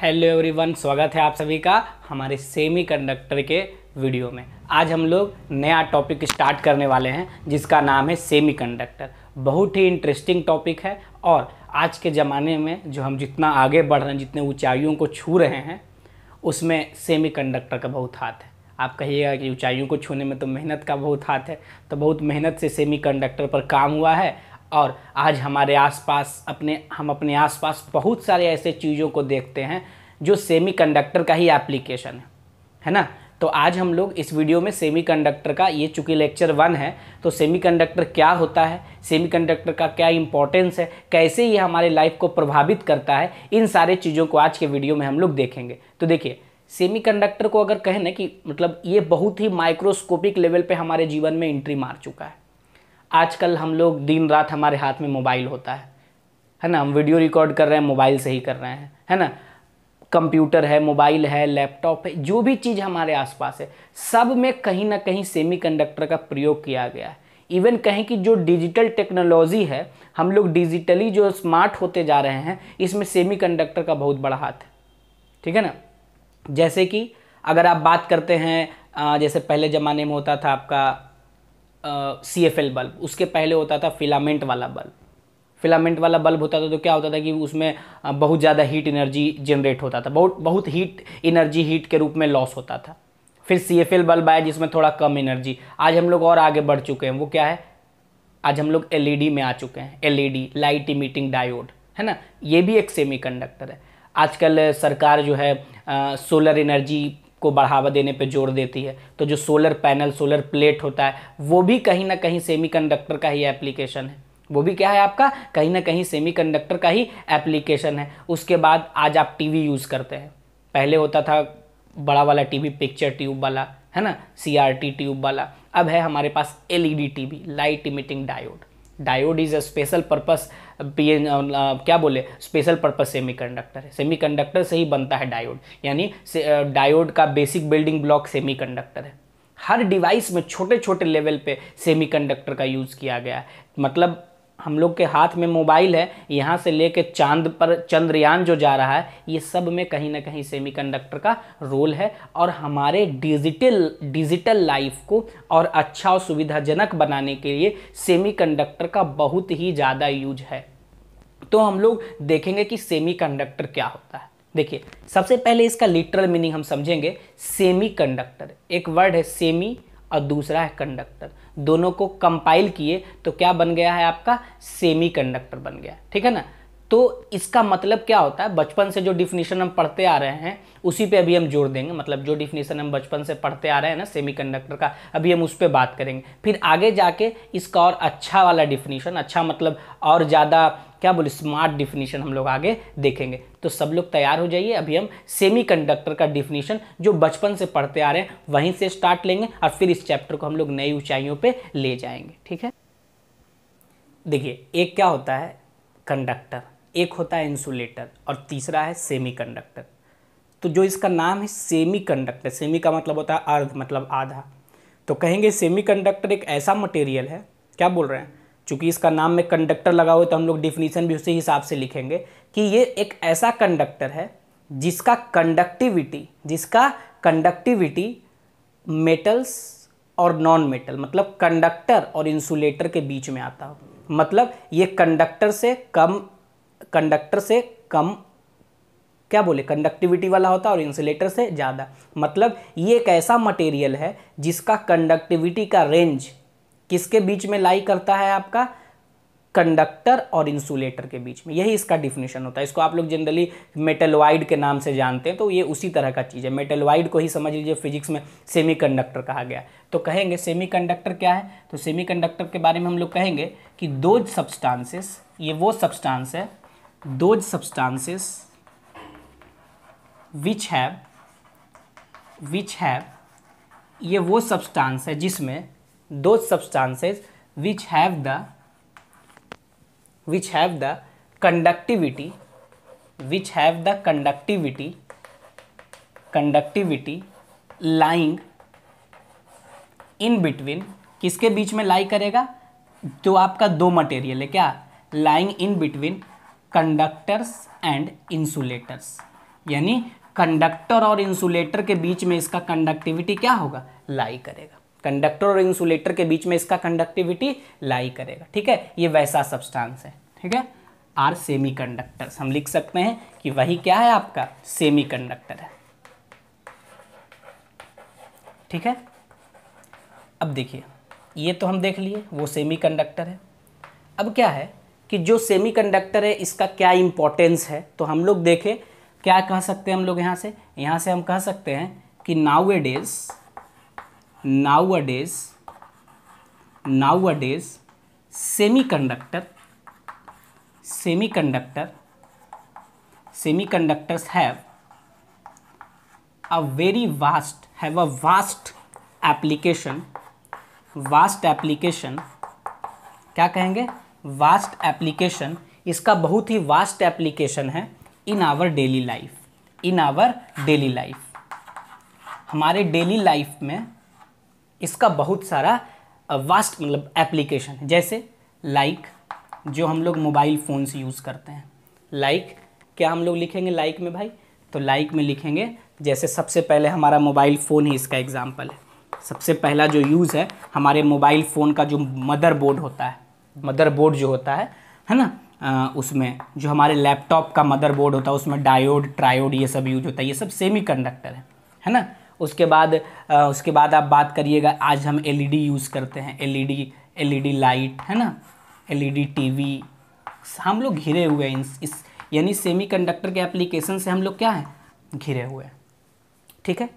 hello everyone स्वागत है आप सभी का हमारे सेमीकंडक्टर के वीडियो में आज हम लोग नया टॉपिक स्टार्ट करने वाले हैं जिसका नाम है सेमीकंडक्टर बहुत ही इंटरेस्टिंग टॉपिक है और आज के ज़माने में जो हम जितना आगे बढ़ रहे हैं जितने ऊंचाइयों को छू रहे हैं उसमें सेमीकंडक्टर का बहुत हाथ है आप कहिएगा कि ऊंचाइयों को छूने में तो मेहनत का बहुत हाथ है तो बहुत मेहनत से सेमीकंडक्टर पर काम हुआ है और आज हमारे आसपास अपने हम अपने आसपास बहुत सारे ऐसे चीज़ों को देखते हैं जो सेमीकंडक्टर का ही एप्लीकेशन है है ना तो आज हम लोग इस वीडियो में सेमीकंडक्टर का ये चूँकि लेक्चर वन है तो सेमीकंडक्टर क्या होता है सेमीकंडक्टर का क्या इंपॉर्टेंस है कैसे ये हमारे लाइफ को प्रभावित करता है इन सारे चीज़ों को आज के वीडियो में हम लोग देखेंगे तो देखिए सेमीकंडक्टर को अगर कहें ना कि मतलब ये बहुत ही माइक्रोस्कोपिक लेवल पे हमारे जीवन में एंट्री मार चुका है आजकल हम लोग दिन रात हमारे हाथ में मोबाइल होता है है ना हम वीडियो रिकॉर्ड कर रहे हैं मोबाइल से ही कर रहे हैं है ना कंप्यूटर है मोबाइल है लैपटॉप है जो भी चीज़ हमारे आसपास है सब में कहीं ना कहीं सेमीकंडक्टर का प्रयोग किया गया है इवन कहें कि जो डिजिटल टेक्नोलॉजी है हम लोग डिजिटली जो स्मार्ट होते जा रहे हैं इसमें कंडक्टर का बहुत बड़ा हाथ है ठीक है ना जैसे कि अगर आप बात करते हैं जैसे पहले ज़माने में होता था आपका सी एफ एल बल्ब उसके पहले होता था फिलामेंट वाला बल्ब फिलामेंट वाला बल्ब होता था तो क्या होता था कि उसमें बहुत ज़्यादा हीट एनर्जी जनरेट होता था बहुत बहुत हीट एनर्जी हीट के रूप में लॉस होता था फिर सी एफ एल बल्ब आया जिसमें थोड़ा कम एनर्जी आज हम लोग और आगे बढ़ चुके हैं वो क्या है आज हम लोग डी e में आ चुके हैं डी लाइट इमिटिंग डायोड है ना ये भी एक कंडक्टर है आजकल सरकार जो है आ, सोलर एनर्जी को बढ़ावा देने पे जोर देती है तो जो सोलर पैनल सोलर प्लेट होता है वो भी कहीं ना कहीं सेमीकंडक्टर का ही एप्लीकेशन है वो भी क्या है आपका कहीं ना कहीं सेमीकंडक्टर का ही एप्लीकेशन है उसके बाद आज आप टीवी यूज़ करते हैं पहले होता था बड़ा वाला टीवी पिक्चर ट्यूब वाला है ना सीआरटी ट्यूब वाला अब है हमारे पास LED TV light emitting diode diode is a special purpose P N क्या बोले स्पेशल पर्पज सेमी कंडक्टर है सेमी कंडक्टर से ही बनता है डायोड यानी डायोड का basic building block semiconductor है हर डिवाइस में छोटे छोटे लेवल पे सेमीकंडक्टर का यूज़ किया गया है मतलब हम लोग के हाथ में मोबाइल है यहाँ से लेके चांद पर चंद्रयान जो जा रहा है ये सब में कहीं ना कहीं सेमीकंडक्टर का रोल है और हमारे डिजिटल डिजिटल लाइफ को और अच्छा और सुविधाजनक बनाने के लिए सेमीकंडक्टर का बहुत ही ज़्यादा यूज है तो हम लोग देखेंगे कि सेमीकंडक्टर क्या होता है देखिए सबसे पहले इसका लिटरल मीनिंग हम समझेंगे सेमीकंडक्टर एक वर्ड है सेमी और दूसरा है कंडक्टर दोनों को कंपाइल किए तो क्या बन गया है आपका सेमी कंडक्टर बन गया ठीक है ना तो इसका मतलब क्या होता है बचपन से जो डिफिनीशन हम पढ़ते आ रहे हैं उसी पे अभी हम जोड़ देंगे मतलब जो डिफिनीशन हम बचपन से पढ़ते आ रहे हैं ना सेमीकंडक्टर का अभी हम उस पर बात करेंगे फिर आगे जाके इसका और अच्छा वाला डिफिनीशन अच्छा मतलब और ज़्यादा क्या बोले स्मार्ट डिफिनीशन हम लोग आगे देखेंगे तो सब लोग तैयार हो जाइए अभी हम सेमी कंडक्टर का डिफिनीशन जो बचपन से पढ़ते आ रहे हैं वहीं से स्टार्ट लेंगे और फिर इस चैप्टर को हम लोग नई ऊँचाइयों पर ले जाएंगे ठीक है देखिए एक क्या होता है कंडक्टर एक होता है इंसुलेटर और तीसरा है सेमीकंडक्टर तो जो इसका नाम है सेमीकंडक्टर सेमी का मतलब होता है अर्ध मतलब आधा तो कहेंगे सेमीकंडक्टर एक ऐसा मटेरियल है क्या बोल रहे हैं चूँकि इसका नाम में कंडक्टर लगा हुआ है तो हम लोग डिफिनीसन भी उसी हिसाब से लिखेंगे कि ये एक ऐसा कंडक्टर है जिसका कंडक्टिविटी जिसका कंडक्टिविटी मेटल्स और नॉन मेटल मतलब कंडक्टर और इंसुलेटर के बीच में आता हो मतलब ये कंडक्टर से कम कंडक्टर से कम क्या बोले कंडक्टिविटी वाला होता है और इंसुलेटर से ज़्यादा मतलब ये एक ऐसा मटेरियल है जिसका कंडक्टिविटी का रेंज किसके बीच में लाई करता है आपका कंडक्टर और इंसुलेटर के बीच में यही इसका डिफिनेशन होता है इसको आप लोग जनरली मेटलवाइड के नाम से जानते हैं तो ये उसी तरह का चीज़ है मेटलवाइड को ही समझ लीजिए फिजिक्स में सेमी कहा गया तो कहेंगे सेमी क्या है तो सेमी के बारे में हम लोग कहेंगे कि दो सब्सटांसेस ये वो सब्सटांस है those substances which have which have ये वो सब्सटेंस है जिसमें दो substances which have the which have the conductivity which have the conductivity conductivity lying in between किसके बीच में लाई करेगा तो आपका दो मटेरियल है क्या lying in between conductors and insulators यानी कंडक्टर और इंसुलेटर के बीच में इसका कंडक्टिविटी क्या होगा लाई करेगा कंडक्टर और इंसुलेटर के बीच में इसका कंडक्टिविटी लाई करेगा ठीक है ये वैसा सब्सटेंस है ठीक है आर सेमी हम लिख सकते हैं कि वही क्या है आपका सेमी कंडक्टर है ठीक है अब देखिए ये तो हम देख लिए वो सेमी कंडक्टर है अब क्या है कि जो सेमीकंडक्टर है इसका क्या इंपॉर्टेंस है तो हम लोग देखें क्या कह सकते हैं हम लोग यहाँ से यहाँ से हम कह सकते हैं कि nowadays nowadays nowadays semiconductor semiconductor semiconductors have a very vast have a vast application vast application क्या कहेंगे वास्ट एप्लीकेशन इसका बहुत ही वास्ट एप्लीकेशन है in our daily life in our daily life हमारे daily life में इसका बहुत सारा वास्ट मतलब एप्लीकेशन है जैसे लाइक like, जो हम लोग मोबाइल फ़ोन्स यूज़ करते हैं लाइक like, क्या हम लोग लिखेंगे लाइक like में भाई तो लाइक में लिखेंगे जैसे सबसे पहले हमारा मोबाइल फ़ोन ही इसका एग्ज़ाम्पल है सबसे पहला जो यूज़ है हमारे मोबाइल फ़ोन का जो मदरबोर्ड होता है मदरबोर्ड जो होता है है ना आ, उसमें जो हमारे लैपटॉप का मदरबोर्ड होता है उसमें डायोड ट्रायोड ये सब यूज होता है ये सब सेमी कंडक्टर है है ना उसके बाद आ, उसके बाद आप बात करिएगा आज हम एलईडी यूज़ e करते हैं एलईडी एलईडी लाइट है ना एलईडी टीवी e हम लोग घिरे हुए हैं इस, इस यानी सेमी कंडक्टर के एप्लीकेशन से हम लोग क्या हैं घिरे हुए हैं ठीक है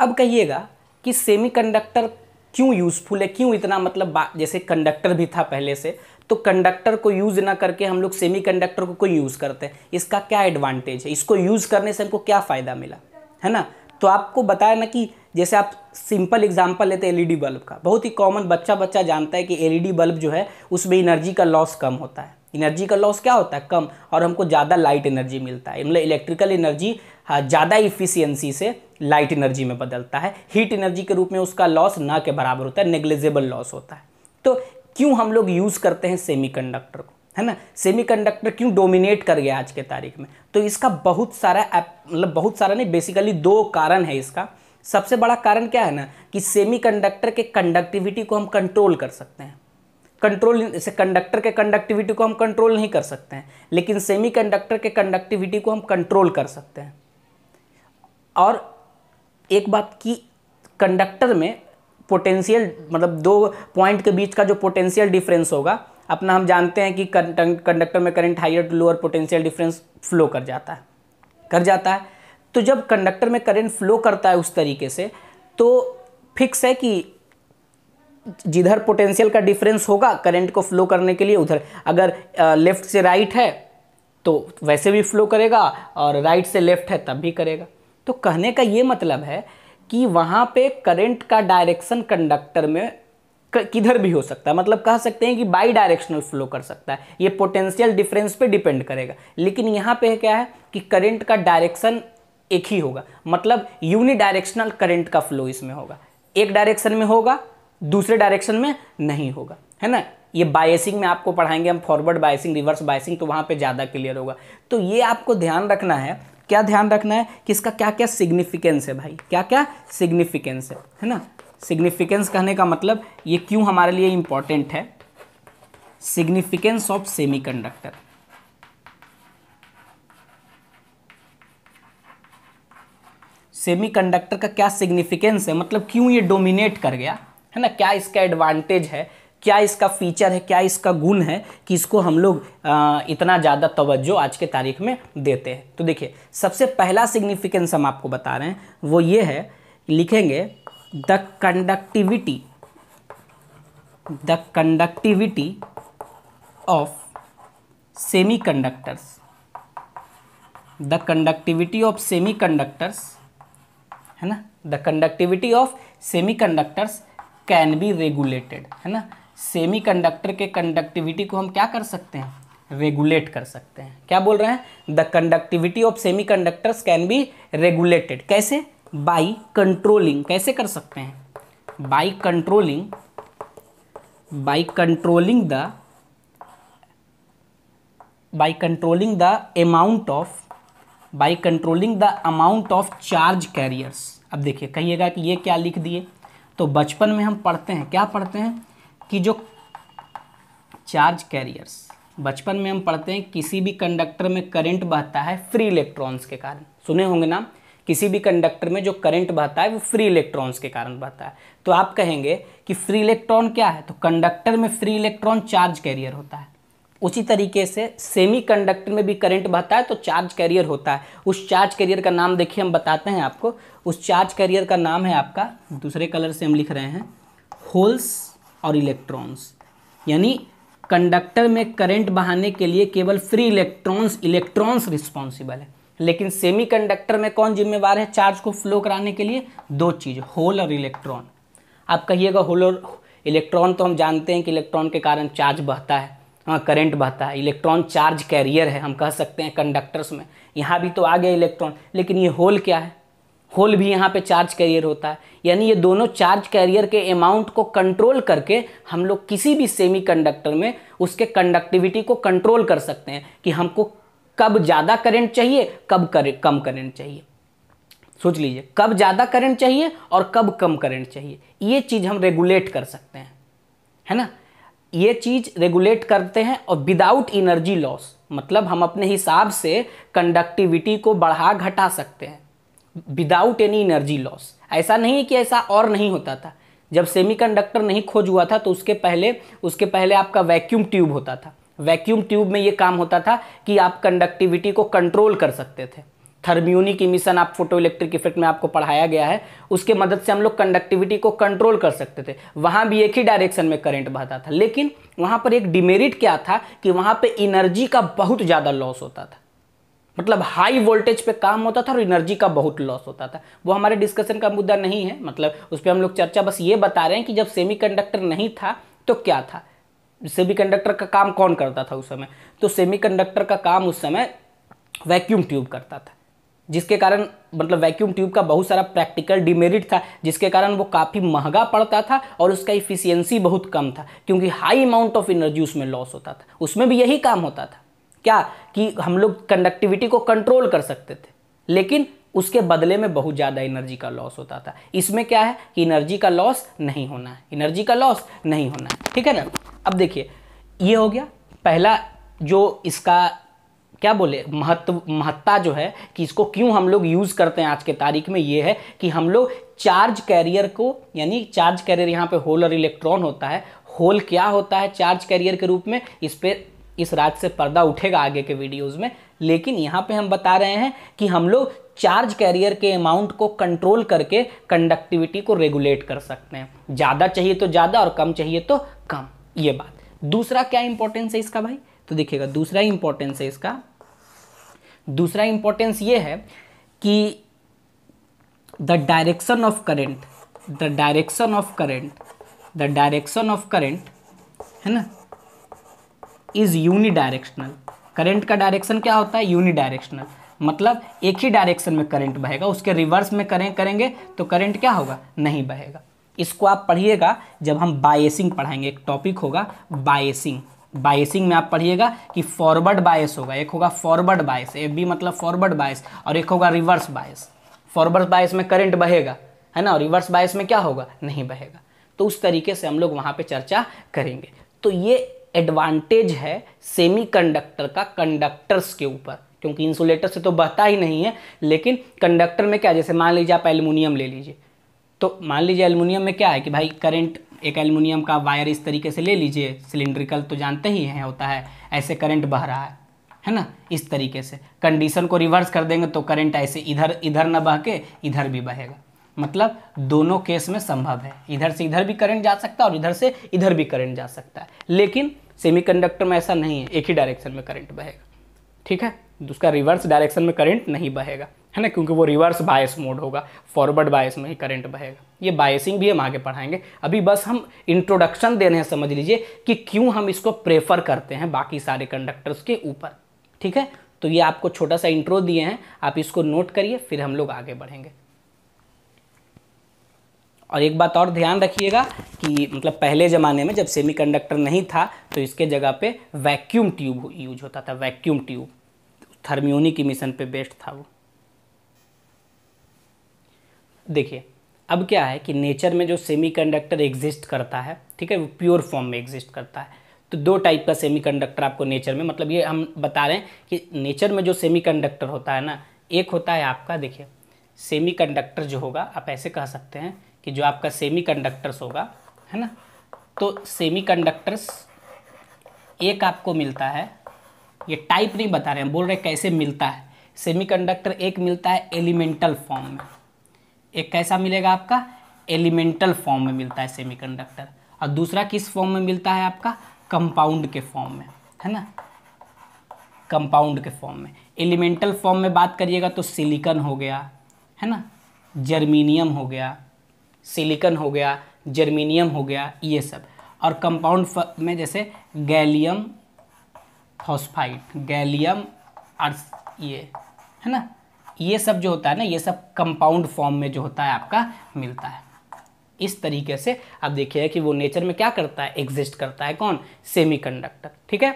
अब कहिएगा कि सेमी कंडक्टर क्यों यूज़फुल है क्यों इतना मतलब जैसे कंडक्टर भी था पहले से तो कंडक्टर को यूज़ ना करके हम लोग सेमी कंडक्टर को कोई यूज़ करते हैं इसका क्या एडवांटेज है इसको यूज़ करने से हमको क्या फ़ायदा मिला है ना तो आपको बताया ना कि जैसे आप सिंपल एग्जांपल लेते हैं एलईडी बल्ब का बहुत ही कॉमन बच्चा बच्चा जानता है कि एलईडी बल्ब जो है उसमें एनर्जी का लॉस कम होता है एनर्जी का लॉस क्या होता है कम और हमको ज़्यादा लाइट एनर्जी मिलता है मतलब इलेक्ट्रिकल एनर्जी ज़्यादा इफिशियंसी से लाइट एनर्जी में बदलता है हीट एनर्जी के रूप में उसका लॉस ना के बराबर होता है नेग्लेजेबल लॉस होता है तो क्यों हम लोग यूज़ करते हैं सेमीकंडक्टर को है ना सेमीकंडक्टर क्यों डोमिनेट कर गया आज के तारीख में तो इसका बहुत सारा मतलब बहुत सारा नहीं बेसिकली दो कारण है इसका सबसे बड़ा कारण क्या है ना कि सेमीकंडक्टर के कंडक्टिविटी को हम कंट्रोल कर सकते हैं कंट्रोल इसे कंडक्टर के कंडक्टिविटी को हम कंट्रोल नहीं कर सकते हैं लेकिन सेमी कंडक्टर के कंडक्टिविटी को हम कंट्रोल कर सकते हैं और एक बात की कंडक्टर में पोटेंशियल मतलब दो पॉइंट के बीच का जो पोटेंशियल डिफरेंस होगा अपना हम जानते हैं कि कंडक्टर में current higher to lower potential difference flow कर जाता है कर जाता है तो जब कंडक्टर में करंट फ्लो करता है उस तरीके से तो फिक्स है कि जिधर पोटेंशियल का डिफरेंस होगा करंट को फ्लो करने के लिए उधर अगर लेफ़्ट से राइट है तो वैसे भी फ्लो करेगा और राइट से लेफ़्ट है तब भी करेगा तो कहने का ये मतलब है कि वहाँ पे करंट का डायरेक्शन कंडक्टर में किधर भी हो सकता है मतलब कह सकते हैं कि बाई डायरेक्शनल फ्लो कर सकता है ये पोटेंशियल डिफरेंस पे डिपेंड करेगा लेकिन यहाँ पे क्या है कि करंट का डायरेक्शन एक ही होगा मतलब यूनिडायरेक्शनल करंट का फ्लो इसमें होगा एक डायरेक्शन में होगा दूसरे डायरेक्शन में नहीं होगा है ना ये बायसिंग में आपको पढ़ाएंगे हम फॉरवर्ड बायसिंग रिवर्स बायसिंग तो वहाँ पे ज़्यादा क्लियर होगा तो ये आपको ध्यान रखना है क्या ध्यान रखना है कि इसका क्या क्या सिग्निफिकेंस है भाई क्या क्या सिग्निफिकेंस है है ना सिग्निफिकेंस कहने का मतलब ये क्यों हमारे लिए इम्पॉर्टेंट है सिग्निफिकेंस ऑफ सेमी सेमीकंडक्टर का क्या सिग्निफिकेंस है मतलब क्यों ये डोमिनेट कर गया है ना क्या इसका एडवांटेज है क्या इसका फीचर है क्या इसका गुण है कि इसको हम लोग इतना ज़्यादा तवज्जो आज के तारीख में देते हैं तो देखिए सबसे पहला सिग्निफिकेंस हम आपको बता रहे हैं वो ये है लिखेंगे the conductivity the conductivity of semiconductors the conductivity of semiconductors है ना the conductivity of semiconductors can be regulated है ना कंडक्टर के कंडक्टिविटी को हम क्या कर सकते हैं रेगुलेट कर सकते हैं क्या बोल रहे हैं the conductivity of semiconductor can be regulated कैसे बाई कंट्रोलिंग कैसे कर सकते हैं by controlling by controlling the by controlling the amount of by controlling the amount of charge carriers अब देखिए कहिएगा कि ये क्या लिख दिए तो बचपन में हम पढ़ते हैं क्या पढ़ते हैं कि जो चार्ज कैरियर्स बचपन में हम पढ़ते हैं किसी भी कंडक्टर में करंट बहता है फ्री इलेक्ट्रॉन्स के कारण सुने होंगे ना किसी भी कंडक्टर में जो करंट बहता है वो फ्री इलेक्ट्रॉन्स के कारण बहता है तो आप कहेंगे कि फ्री इलेक्ट्रॉन क्या है तो कंडक्टर में फ्री इलेक्ट्रॉन चार्ज कैरियर होता है उसी तरीके से सेमीकंडक्टर में भी करंट बहता है तो चार्ज कैरियर होता है उस चार्ज कैरियर का नाम देखिए हम बताते हैं आपको उस चार्ज कैरियर का नाम है आपका दूसरे कलर से हम लिख रहे हैं होल्स और इलेक्ट्रॉन्स यानी कंडक्टर में करंट बहाने के लिए केवल फ्री इलेक्ट्रॉन्स इलेक्ट्रॉन्स रिस्पॉन्सिबल है लेकिन सेमी में कौन जिम्मेवार है चार्ज को फ्लो कराने के लिए दो चीज़ होल और इलेक्ट्रॉन आप कहिएगा होल और इलेक्ट्रॉन तो हम जानते हैं कि इलेक्ट्रॉन के कारण चार्ज बहता है हाँ करंट बहता है इलेक्ट्रॉन चार्ज कैरियर है हम कह सकते हैं कंडक्टर्स में यहाँ भी तो आ गया इलेक्ट्रॉन लेकिन ये होल क्या है होल भी यहाँ पे चार्ज कैरियर होता है यानी ये दोनों चार्ज कैरियर के अमाउंट को कंट्रोल करके हम लोग किसी भी कंडक्टर में उसके कंडक्टिविटी को कंट्रोल कर सकते हैं कि हमको कब ज़्यादा करेंट चाहिए कब कर कम करेंट चाहिए सोच लीजिए कब ज़्यादा करंट चाहिए और कब कम करंट चाहिए ये चीज़ हम रेगुलेट कर सकते हैं है ना ये चीज़ रेगुलेट करते हैं और विदाउट इनर्जी लॉस मतलब हम अपने हिसाब से कंडक्टिविटी को बढ़ा घटा सकते हैं विदाउट एनी इनर्जी लॉस ऐसा नहीं है कि ऐसा और नहीं होता था जब सेमीकंडक्टर नहीं खोज हुआ था तो उसके पहले उसके पहले आपका वैक्यूम ट्यूब होता था वैक्यूम ट्यूब में ये काम होता था कि आप कंडक्टिविटी को कंट्रोल कर सकते थे थर्म्यूनिक इमिशन आप फोटो इलेक्ट्रिक इफेक्ट में आपको पढ़ाया गया है उसके मदद से हम लोग कंडक्टिविटी को कंट्रोल कर सकते थे वहाँ भी एक ही डायरेक्शन में करंट बहता था लेकिन वहाँ पर एक डिमेरिट क्या था कि वहाँ पे एनर्जी का बहुत ज़्यादा लॉस होता था मतलब हाई वोल्टेज पे काम होता था और एनर्जी का बहुत लॉस होता था वो हमारे डिस्कशन का मुद्दा नहीं है मतलब उस पर हम लोग चर्चा बस ये बता रहे हैं कि जब सेमी नहीं था तो क्या था सेमी का काम कौन करता था उस समय तो सेमी का काम उस समय वैक्यूम ट्यूब करता था जिसके कारण मतलब वैक्यूम ट्यूब का बहुत सारा प्रैक्टिकल डिमेरिट था जिसके कारण वो काफ़ी महंगा पड़ता था और उसका इफिशियंसी बहुत कम था क्योंकि हाई अमाउंट ऑफ एनर्जी उसमें लॉस होता था उसमें भी यही काम होता था क्या कि हम लोग कंडक्टिविटी को कंट्रोल कर सकते थे लेकिन उसके बदले में बहुत ज़्यादा एनर्जी का लॉस होता था इसमें क्या है कि एनर्जी का लॉस नहीं होना है एनर्जी का लॉस नहीं होना है ठीक है ना अब देखिए ये हो गया पहला जो इसका क्या बोले महत्व महत्ता जो है कि इसको क्यों हम लोग यूज़ करते हैं आज के तारीख में ये है कि हम लोग चार्ज कैरियर को यानी चार्ज कैरियर यहाँ पे होल और इलेक्ट्रॉन होता है होल क्या होता है चार्ज कैरियर के रूप में इस पर इस राज से पर्दा उठेगा आगे के वीडियोस में लेकिन यहाँ पे हम बता रहे हैं कि हम लोग चार्ज कैरियर के अमाउंट को कंट्रोल करके कंडक्टिविटी को रेगुलेट कर सकते हैं ज़्यादा चाहिए तो ज़्यादा और कम चाहिए तो कम ये बात दूसरा क्या इंपॉर्टेंस है इसका भाई तो देखिएगा दूसरा इंपॉर्टेंस है इसका दूसरा इंपॉर्टेंस ये है कि the direction of current the direction of current the direction of current है ना इज यूनि डायरेक्शनल करेंट का डायरेक्शन क्या होता है यूनि डायरेक्शनल मतलब एक ही डायरेक्शन में करंट बहेगा उसके रिवर्स में करें करेंगे तो करंट क्या होगा नहीं बहेगा इसको आप पढ़िएगा जब हम बायसिंग पढ़ाएंगे एक टॉपिक होगा बायसिंग बाइसिंग में आप पढ़िएगा कि फॉरवर्ड बायस होगा एक होगा फॉरवर्ड बायस एफ बी मतलब फॉरवर्ड बायस और एक होगा रिवर्स बायस फॉरवर्ड बायस में करंट बहेगा है ना और रिवर्स बायस में क्या होगा नहीं बहेगा तो उस तरीके से हम लोग वहाँ पर चर्चा करेंगे तो ये एडवांटेज है सेमीकंडक्टर का कंडक्टर्स के ऊपर क्योंकि इंसुलेटर से तो बहता ही नहीं है लेकिन कंडक्टर में क्या जैसे मान लीजिए आप एलुमिनियम ले लीजिए तो मान लीजिए एलुमिनियम में क्या है कि भाई करंट एक एलमिनियम का वायर इस तरीके से ले लीजिए सिलिंड्रिकल तो जानते ही हैं होता है ऐसे करंट बह रहा है है ना इस तरीके से कंडीशन को रिवर्स कर देंगे तो करंट ऐसे इधर इधर ना बह के इधर भी बहेगा मतलब दोनों केस में संभव है इधर से इधर भी करंट जा सकता है और इधर से इधर भी करंट जा सकता है लेकिन सेमी में ऐसा नहीं है एक ही डायरेक्शन में करंट बहेगा ठीक है तो उसका रिवर्स डायरेक्शन में करंट नहीं बहेगा है ना क्योंकि वो रिवर्स बायस मोड होगा फॉरवर्ड बायस में ही करंट बहेगा ये बायसिंग भी हम आगे पढ़ाएंगे अभी बस हम इंट्रोडक्शन दे रहे हैं समझ लीजिए कि क्यों हम इसको प्रेफर करते हैं बाकी सारे कंडक्टर्स के ऊपर ठीक है तो ये आपको छोटा सा इंट्रो दिए हैं आप इसको नोट करिए फिर हम लोग आगे बढ़ेंगे और एक बात और ध्यान रखिएगा कि मतलब पहले ज़माने में जब सेमीकंडक्टर नहीं था तो इसके जगह पे वैक्यूम ट्यूब यूज होता था वैक्यूम ट्यूब की मिशन पे बेस्ड था वो देखिए अब क्या है कि नेचर में जो सेमीकंडक्टर एग्जिस्ट करता है ठीक है वो प्योर फॉर्म में एग्जिस्ट करता है तो दो टाइप का सेमीकंडक्टर आपको नेचर में मतलब ये हम बता रहे हैं कि नेचर में जो सेमीकंडक्टर होता है ना एक होता है आपका देखिए सेमीकंडक्टर जो होगा आप ऐसे कह सकते हैं कि जो आपका सेमीकंडक्टर्स होगा है ना तो सेमीकंडक्टर्स एक आपको मिलता है ये टाइप नहीं बता रहे हैं बोल रहे हैं कैसे मिलता है सेमीकंडक्टर एक मिलता है एलिमेंटल फॉर्म में एक कैसा मिलेगा आपका एलिमेंटल फॉर्म में मिलता है सेमीकंडक्टर और दूसरा किस फॉर्म में मिलता है आपका कंपाउंड के फॉर्म में है ना कंपाउंड के फॉर्म में एलिमेंटल फॉर्म में बात करिएगा तो सिलिकन हो गया है ना जर्मीनियम हो गया सिलिकन हो गया जर्मीनियम हो गया ये सब और कंपाउंड में जैसे गैलियम फॉस्फाइट गैलियम और ये है ना ये सब जो होता है ना ये सब कंपाउंड फॉर्म में जो होता है आपका मिलता है इस तरीके से आप देखिए कि वो नेचर में क्या करता है एग्जिस्ट करता है कौन सेमीकंडक्टर ठीक है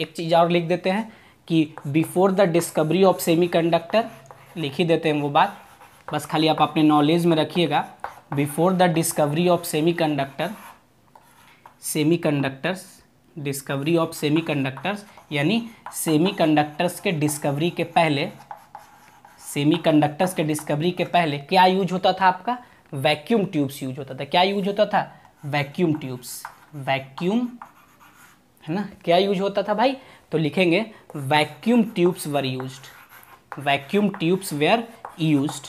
एक चीज़ और लिख देते हैं कि before the discovery of semiconductor लिख ही देते हैं वो बात बस खाली आप अपने नॉलेज में रखिएगा before the discovery of semiconductor semiconductors discovery of semiconductors यानी सेमीकंडक्टर्स के डिस्कवरी के पहले सेमीकंडक्टर्स के डिस्कवरी के पहले क्या यूज होता था आपका वैक्यूम ट्यूब्स यूज होता था क्या यूज होता था वैक्यूम ट्यूब्स वैक्यूम है ना क्या यूज होता था भाई तो लिखेंगे vacuum tubes were use vacuum tubes were use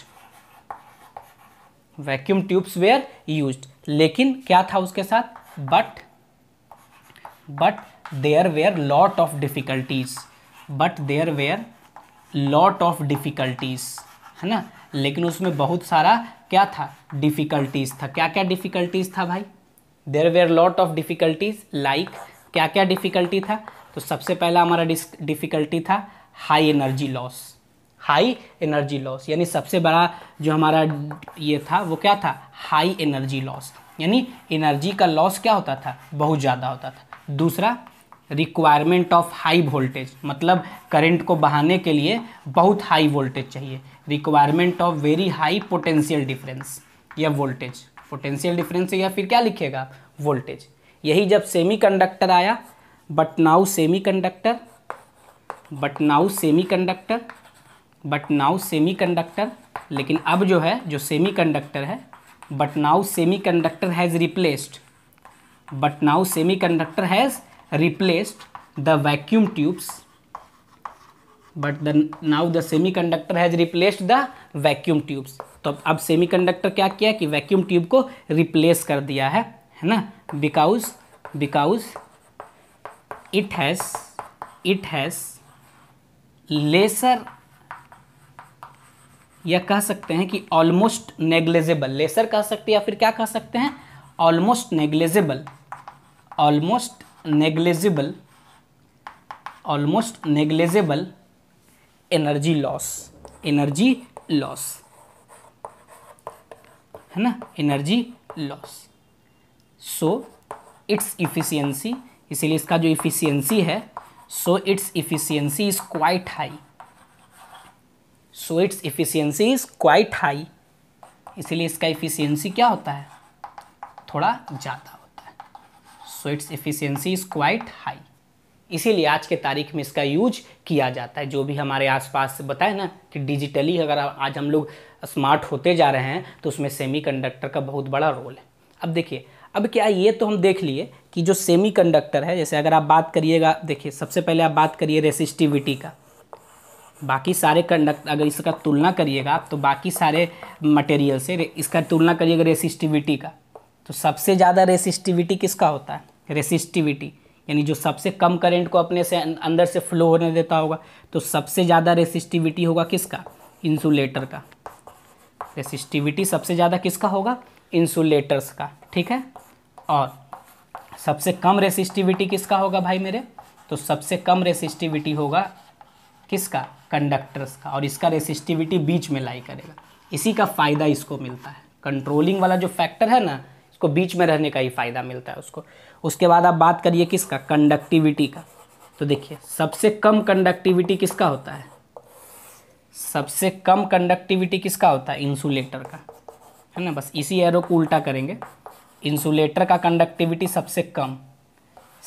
vacuum tubes were use लेकिन क्या था उसके साथ but but there were lot of difficulties but there were lot of difficulties है ना लेकिन उसमें बहुत सारा क्या था डिफ़िकल्टीज़ था क्या क्या डिफ़िकल्टीज़ था भाई there were lot of difficulties like क्या क्या डिफ़िकल्टी था तो सबसे पहला हमारा डिफ़िकल्टी था high energy loss high energy loss यानी सबसे बड़ा जो हमारा ये था वो क्या था हाई एनर्जी लॉस यानी एनर्जी का लॉस क्या होता था बहुत ज़्यादा होता था दूसरा रिक्वायरमेंट ऑफ हाई वोल्टेज मतलब करंट को बहाने के लिए बहुत हाई वोल्टेज चाहिए requirement of very high potential difference या वोल्टेज पोटेंशियल डिफरेंस या फिर क्या लिखेगा वोल्टेज यही जब सेमीकंडक्टर आया but now semiconductor but now semiconductor but now semiconductor लेकिन अब जो है जो सेमीकंडक्टर है but now semiconductor has replaced but now semiconductor has replaced the vacuum tubes but the now the semiconductor has replaced the vacuum tubes तो अब semi conductor क्या किया कि वैक्यूम ट्यूब को रिप्लेस कर दिया है है ना because because it has it has lesser या कह सकते हैं कि ऑलमोस्ट नेग्लेजेबल लेसर कह सकते हैं या फिर क्या कह सकते हैं almost negligible almost negligible almost negligible energy loss energy loss है ना energy loss so its efficiency इसीलिए इसका जो इफ़िशियंसी है so its efficiency is quite high so its efficiency is quite high इसीलिए इसका इफ़िशियंसी क्या होता है थोड़ा ज़्यादा so its efficiency is quite high इसीलिए आज के तारीख में इसका यूज किया जाता है जो भी हमारे आसपास बताए ना कि डिजिटली अगर आज हम लोग स्मार्ट होते जा रहे हैं तो उसमें सेमीकंडक्टर का बहुत बड़ा रोल है अब देखिए अब क्या ये तो हम देख लिए कि जो सेमीकंडक्टर है जैसे अगर आप बात करिएगा देखिए सबसे पहले आप बात करिए रेसिस्टिविटी का बाकी सारे कंडक्ट अगर इसका तुलना करिएगा तो बाकी सारे मटेरियल से इसका तुलना करिएगा रेसिस्टिविटी का तो सबसे ज़्यादा रेसिस्टिविटी किसका होता है रेसिस्टिविटी यानी जो सबसे कम करंट को अपने से अं-, अंदर से फ्लो होने देता होगा तो सबसे ज़्यादा रेसिस्टिविटी होगा किसका इंसुलेटर का रेसिस्टिविटी सबसे ज़्यादा किसका होगा इंसुलेटर्स का ठीक है और सबसे कम रेसिस्टिविटी किसका होगा भाई मेरे तो सबसे कम रेसिस्टिविटी होगा किसका कंडक्टर्स का और इसका रेसिस्टिविटी बीच में लाई करेगा इसी का फ़ायदा इसको मिलता है कंट्रोलिंग वाला जो फैक्टर है ना इसको बीच में रहने का ही फ़ायदा मिलता है उसको उसके बाद आप बात करिए किसका कंडक्टिविटी का तो देखिए सबसे कम कंडक्टिविटी किसका होता है सबसे कम कंडक्टिविटी किसका होता है इंसुलेटर का है ना बस इसी एरो को उल्टा करेंगे इंसुलेटर का कंडक्टिविटी सबसे कम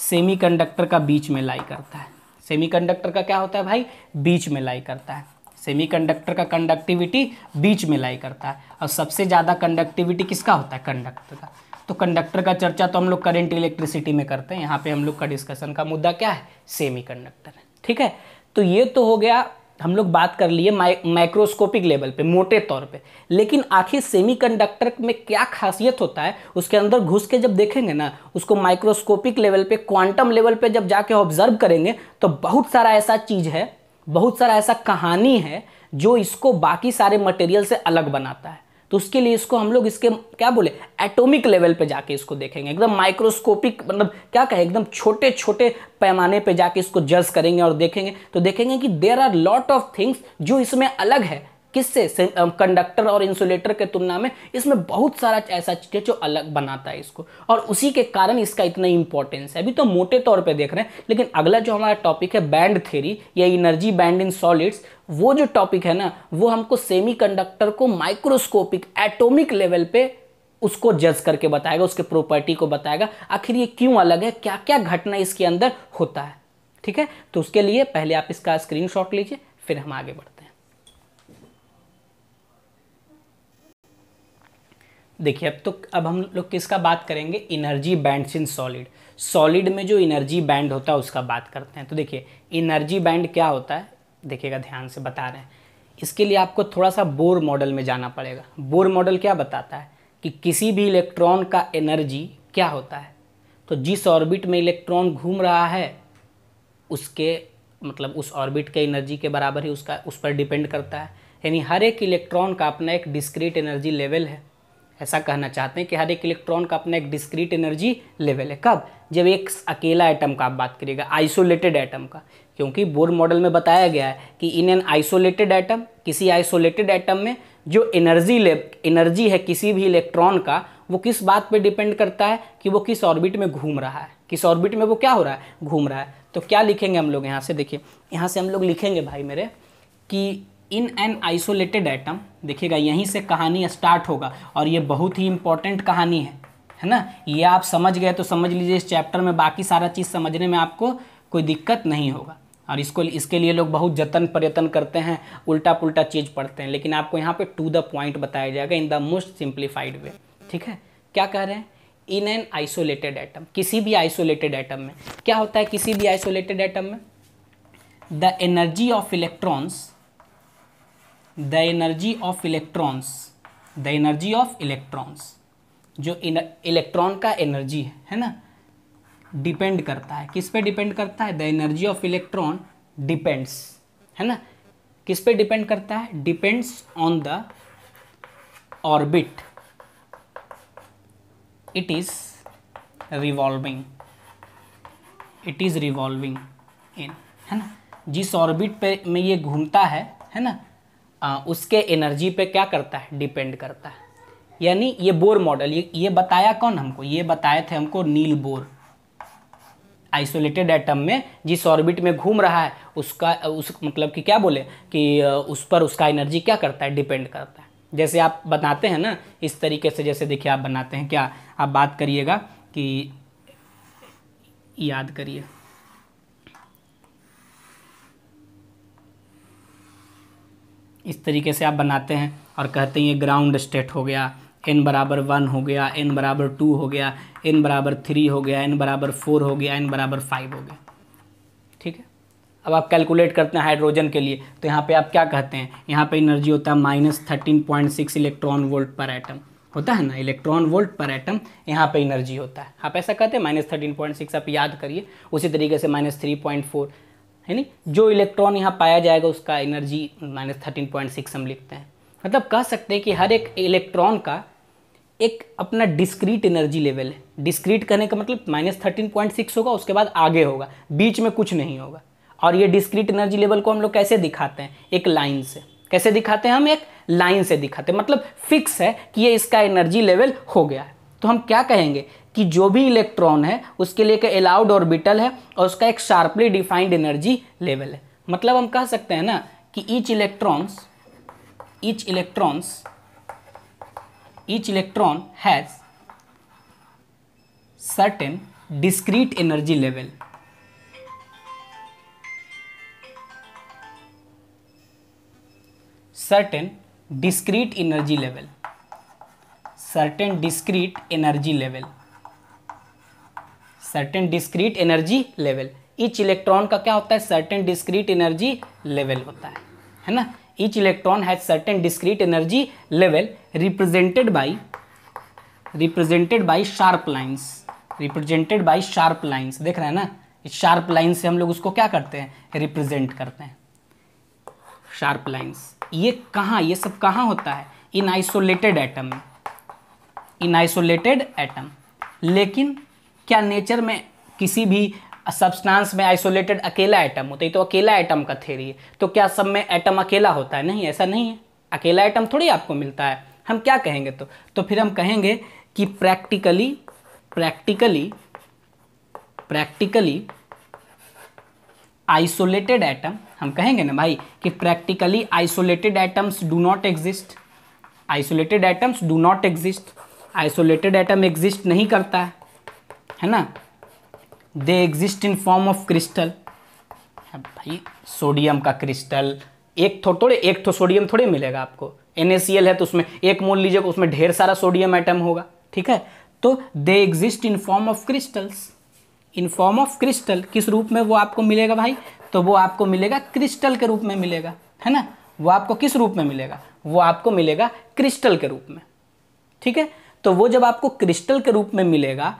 सेमीकंडक्टर का बीच में लाई करता है सेमीकंडक्टर का क्या होता है भाई बीच में लाई करता है सेमीकंडक्टर का कंडक्टिविटी बीच में लाई करता है और सबसे ज़्यादा कंडक्टिविटी किसका होता है कंडक्टर का तो कंडक्टर का चर्चा तो हम लोग करेंट इलेक्ट्रिसिटी में करते हैं यहाँ पे हम लोग का डिस्कशन का मुद्दा क्या है सेमी कंडक्टर है ठीक है तो ये तो हो गया हम लोग बात कर लिए माइक्रोस्कोपिक लेवल पे मोटे तौर पे लेकिन आखिर सेमीकंडक्टर में क्या खासियत होता है उसके अंदर घुस के जब देखेंगे ना उसको माइक्रोस्कोपिक लेवल पे क्वांटम लेवल पे जब जाके ऑब्जर्व करेंगे तो बहुत सारा ऐसा चीज़ है बहुत सारा ऐसा कहानी है जो इसको बाकी सारे मटेरियल से अलग बनाता है तो उसके लिए इसको हम लोग इसके क्या बोले एटॉमिक लेवल पे जाके इसको देखेंगे एकदम माइक्रोस्कोपिक मतलब क्या कहें एकदम छोटे छोटे पैमाने पे जाके इसको जज करेंगे और देखेंगे तो देखेंगे कि there are lot of things जो इसमें अलग है किससे कंडक्टर और इंसुलेटर के तुलना में इसमें बहुत सारा ऐसा चीज़ है जो अलग बनाता है इसको और उसी के कारण इसका इतना इंपॉर्टेंस है अभी तो मोटे तौर पे देख रहे हैं लेकिन अगला जो हमारा टॉपिक है बैंड थेरी या इनर्जी बैंड इन सॉलिड्स वो जो टॉपिक है ना वो हमको सेमीकंडक्टर को माइक्रोस्कोपिक एटॉमिक लेवल पे उसको जज करके बताएगा उसके प्रॉपर्टी को बताएगा आखिर ये क्यों अलग है क्या क्या घटना इसके अंदर होता है ठीक है तो उसके लिए पहले आप इसका स्क्रीनशॉट लीजिए फिर हम आगे बढ़ते देखिए अब तो अब हम लोग किसका बात करेंगे energy band in solid solid में जो इनर्जी बैंड होता है उसका बात करते हैं तो देखिए इनर्जी बैंड क्या होता है देखिएगा ध्यान से बता रहे हैं इसके लिए आपको थोड़ा सा बोर मॉडल में जाना पड़ेगा बोर मॉडल क्या बताता है कि किसी भी इलेक्ट्रॉन का एनर्जी क्या होता है तो जिस ऑर्बिट में इलेक्ट्रॉन घूम रहा है उसके मतलब उस ऑर्बिट के एनर्जी के बराबर ही उसका उस पर डिपेंड करता है यानी हर एक इलेक्ट्रॉन का अपना एक डिस्क्रीट एनर्जी लेवल है ऐसा कहना चाहते हैं कि हर एक इलेक्ट्रॉन का अपना एक डिस्क्रीट एनर्जी लेवल है कब जब एक अकेला एटम का आप बात करिएगा आइसोलेटेड एटम का क्योंकि बोर मॉडल में बताया गया है कि इन एन आइसोलेटेड एटम किसी आइसोलेटेड एटम में जो एनर्जी ले एनर्जी है किसी भी इलेक्ट्रॉन का वो किस बात पे डिपेंड करता है कि वो किस ऑर्बिट में घूम रहा है किस ऑर्बिट में वो क्या हो रहा है घूम रहा है तो क्या लिखेंगे हम लोग यहाँ से देखिए यहाँ से हम लोग लिखेंगे भाई मेरे कि इन एन आइसोलेटेड एटम देखिएगा यहीं से कहानी स्टार्ट होगा और ये बहुत ही इंपॉर्टेंट कहानी है है ना ये आप समझ गए तो समझ लीजिए इस चैप्टर में बाकी सारा चीज़ समझने में आपको कोई दिक्कत नहीं होगा और इसको इसके लिए लोग बहुत जतन प्रयत्न करते हैं उल्टा पुल्टा चीज़ पढ़ते हैं लेकिन आपको यहाँ पे टू द पॉइंट बताया जाएगा in the most simplified way ठीक है क्या कह रहे हैं इन एन आइसोलेटेड एटम किसी भी आइसोलेटेड एटम में क्या होता है किसी भी आइसोलेटेड एटम में the energy of electrons the energy of electrons the energy of electrons जो इलेक्ट्रॉन का एनर्जी है है ना डिपेंड करता है किस पे डिपेंड करता है the energy of electron depends है ना किस पे डिपेंड करता है depends on the orbit it is revolving it is revolving in है ना जिस ऑर्बिट पे में ये घूमता है है ना आ, उसके एनर्जी पे क्या करता है डिपेंड करता है यानी ये बोर मॉडल ये ये बताया कौन हमको ये बताए थे हमको नील बोर आइसोलेटेड एटम में जिस ऑर्बिट में घूम रहा है उसका उस मतलब कि क्या बोले कि उस पर उसका एनर्जी क्या करता है डिपेंड करता है जैसे आप बनाते हैं ना इस तरीके से जैसे देखिए आप बनाते हैं क्या आप बात करिएगा कि याद करिए इस तरीके से आप बनाते हैं और कहते हैं ये ग्राउंड स्टेट हो गया एन बराबर वन हो गया एन बराबर टू हो गया एन बराबर थ्री हो गया एन बराबर फोर हो गया एन बराबर फाइव हो गया ठीक है अब आप कैलकुलेट करते हैं हाइड्रोजन के लिए तो यहाँ पे आप क्या कहते हैं यहाँ पे एनर्जी होता है minus thirteen point six electron volt पर एटम होता है ना इलेक्ट्रॉन वोल्ट पर एटम यहाँ पे एनर्जी होता है आप ऐसा कहते हैं माइनस थर्टीन पॉइंट सिक्स आप याद करिए उसी तरीके से माइनस थ्री पॉइंट फोर है नी जो इलेक्ट्रॉन यहाँ पाया जाएगा उसका energy minus thirteen point six हम लिखते हैं मतलब कह सकते हैं कि हर एक इलेक्ट्रॉन का एक अपना डिस्क्रीट एनर्जी लेवल है डिस्क्रीट कहने का मतलब माइनस थर्टीन पॉइंट सिक्स होगा उसके बाद आगे होगा बीच में कुछ नहीं होगा और ये डिस्क्रीट एनर्जी लेवल को हम लोग कैसे दिखाते हैं एक लाइन से कैसे दिखाते हैं हम एक लाइन से दिखाते हैं मतलब फिक्स है कि ये इसका एनर्जी लेवल हो गया है तो हम क्या कहेंगे कि जो भी इलेक्ट्रॉन है उसके लिए एक अलाउड ऑर्बिटल है और उसका एक शार्पली डिफाइंड एनर्जी लेवल है मतलब हम कह सकते हैं ना कि each electrons each electrons each electron has certain discrete energy level certain discrete energy level certain discrete energy level certain discrete energy level each electron का क्या होता है सर्टेन डिस्क्रीट एनर्जी लेवल होता है है ना each electron has certain discrete energy level represented by represented by sharp lines represented by sharp lines देख रहे हैं ना इस शार्प लाइन से हम लोग उसको क्या करते हैं रिप्रेजेंट करते हैं शार्प लाइन्स ये कहाँ ये सब कहाँ होता है इन आइसोलेटेड एटम में इन आइसोलेटेड एटम लेकिन क्या नेचर में किसी भी सब्सटेंस में आइसोलेटेड अकेला एटम होता है तो अकेला एटम का थेरी है तो क्या सब में एटम अकेला होता है नहीं ऐसा नहीं है अकेला एटम थोड़ी आपको मिलता है हम क्या कहेंगे तो तो फिर हम कहेंगे कि practically practically practically isolated atom हम कहेंगे ना भाई कि practically isolated atoms do not exist isolated atoms do not exist isolated atom exist नहीं करता है है ना they exist in form of crystal भाई सोडियम का क्रिस्टल एक थो थोड़े एक थो सोडियम थोड़े मिलेगा आपको एन है तो उसमें एक मोल लीजिएगा उसमें ढेर सारा सोडियम आइटम होगा ठीक है तो they exist in form of crystals in form of crystal किस रूप में वो आपको मिलेगा भाई तो वो आपको मिलेगा क्रिस्टल के रूप में मिलेगा है ना वो आपको किस रूप में मिलेगा वो आपको मिलेगा क्रिस्टल के रूप में ठीक है तो वो जब आपको क्रिस्टल के रूप में मिलेगा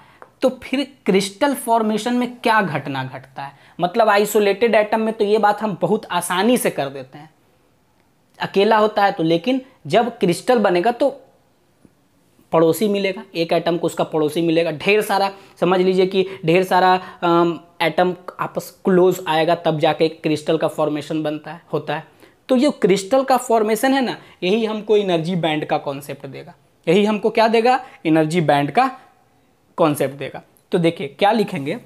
तो फिर क्रिस्टल फॉर्मेशन में क्या घटना घटता है मतलब आइसोलेटेड एटम में तो ये बात हम बहुत आसानी से कर देते हैं अकेला होता है तो लेकिन जब क्रिस्टल बनेगा तो पड़ोसी मिलेगा एक एटम को उसका पड़ोसी मिलेगा ढेर सारा समझ लीजिए कि ढेर सारा एटम आपस क्लोज आएगा तब जाके क्रिस्टल का फॉर्मेशन बनता है होता है तो ये क्रिस्टल का फॉर्मेशन है ना यही हमको एनर्जी बैंड का कॉन्सेप्ट देगा यही हमको क्या देगा एनर्जी बैंड का कॉन्सेप्ट देगा तो देखिए क्या लिखेंगे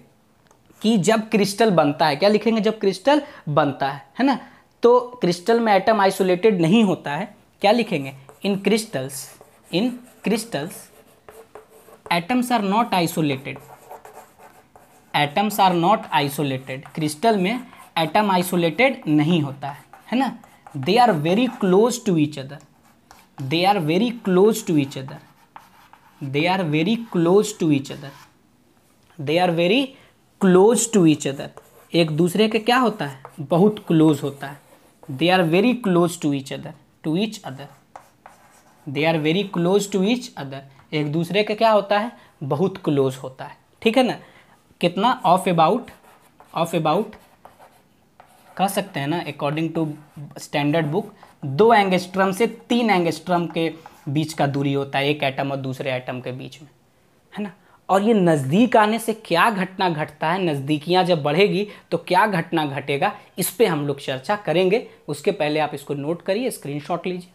कि जब क्रिस्टल बनता है क्या लिखेंगे जब क्रिस्टल बनता है है ना तो क्रिस्टल में एटम आइसोलेटेड नहीं होता है क्या लिखेंगे in crystals in crystals atoms are not isolated atoms are not isolated crystal में एटम आइसोलेटेड नहीं होता है है ना they are very close to each other they are very close to each other they are very close to each other they are very close to each other एक दूसरे के क्या होता है बहुत क्लोज होता है they are very close to each other to each other they are very close to each other एक दूसरे का क्या होता है बहुत क्लोज होता है ठीक है ना कितना ऑफ अबाउट ऑफ अबाउट कह सकते हैं ना अकॉर्डिंग टू स्टैंडर्ड बुक दो एंगेस्ट्रम से तीन एंगेस्ट्रम के बीच का दूरी होता है एक एटम और दूसरे एटम के बीच में है ना और ये नज़दीक आने से क्या घटना घटता है नज़दीकियाँ जब बढ़ेगी तो क्या घटना घटेगा इस पर हम लोग चर्चा करेंगे उसके पहले आप इसको नोट करिए स्क्रीनशॉट लीजिए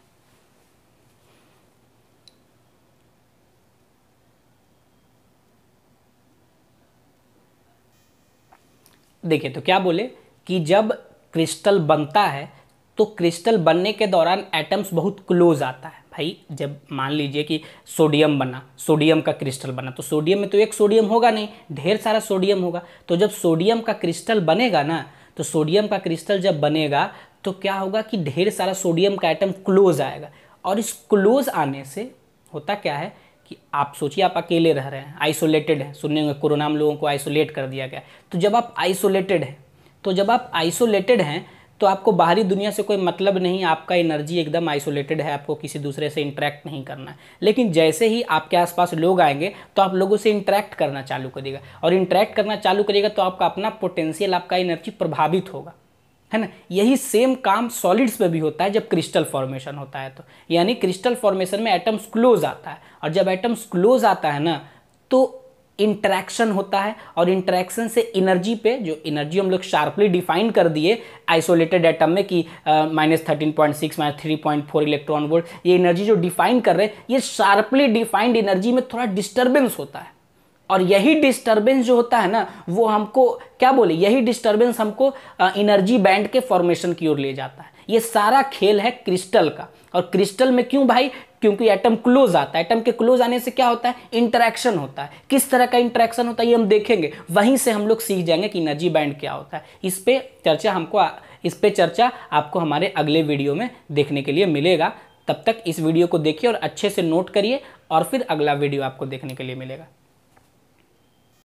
देखिए तो क्या बोले कि जब क्रिस्टल बनता है तो क्रिस्टल बनने के दौरान एटम्स बहुत क्लोज आता है भाई जब मान लीजिए कि सोडियम बना सोडियम का क्रिस्टल बना तो सोडियम में तो एक सोडियम होगा नहीं ढेर सारा सोडियम होगा तो जब सोडियम का क्रिस्टल बनेगा ना तो सोडियम का क्रिस्टल जब बनेगा तो क्या होगा कि ढेर सारा सोडियम का आइटम क्लोज आएगा और इस क्लोज आने से होता क्या है कि आप सोचिए आप अकेले रह रहे हैं आइसोलेटेड हैं सुनने में कोरोना में लोगों को आइसोलेट कर दिया गया तो जब आप आइसोलेटेड हैं तो जब आप आइसोलेटेड हैं तो आपको बाहरी दुनिया से कोई मतलब नहीं आपका एनर्जी एकदम आइसोलेटेड है आपको किसी दूसरे से इंटरेक्ट नहीं करना है लेकिन जैसे ही आपके आसपास लोग आएंगे तो आप लोगों से इंटरेक्ट करना चालू करिएगा और इंटरेक्ट करना चालू करिएगा तो आपका अपना पोटेंशियल आपका एनर्जी प्रभावित होगा है ना यही सेम काम सॉलिड्स में भी होता है जब क्रिस्टल फॉर्मेशन होता है तो यानी क्रिस्टल फॉर्मेशन में एटम्स क्लोज आता है और जब एटम्स क्लोज आता है ना तो इंटरेक्शन होता है और इंटरेक्शन से एनर्जी पे जो एनर्जी हम लोग शार्पली डिफाइन कर दिए आइसोलेटेड एटम में कि minus thirteen point six minus three point four electron volt ये एनर्जी जो डिफाइन कर रहे हैं ये शार्पली डिफाइंड एनर्जी में थोड़ा डिस्टर्बेंस होता है और यही डिस्टर्बेंस जो होता है ना वो हमको क्या बोले यही डिस्टर्बेंस हमको एनर्जी बैंड के फॉर्मेशन की ओर ले जाता है ये सारा खेल है क्रिस्टल का और क्रिस्टल में क्यों भाई क्योंकि एटम क्लोज आता है एटम के क्लोज आने से क्या होता है इंटरेक्शन होता है किस तरह का इंटरेक्शन होता है ये हम देखेंगे वहीं से हम लोग सीख जाएंगे कि एनर्जी बैंड क्या होता है इस पर चर्चा हमको इस पर चर्चा आपको हमारे अगले वीडियो में देखने के लिए मिलेगा तब तक इस वीडियो को देखिए और अच्छे से नोट करिए और फिर अगला वीडियो आपको देखने के लिए मिलेगा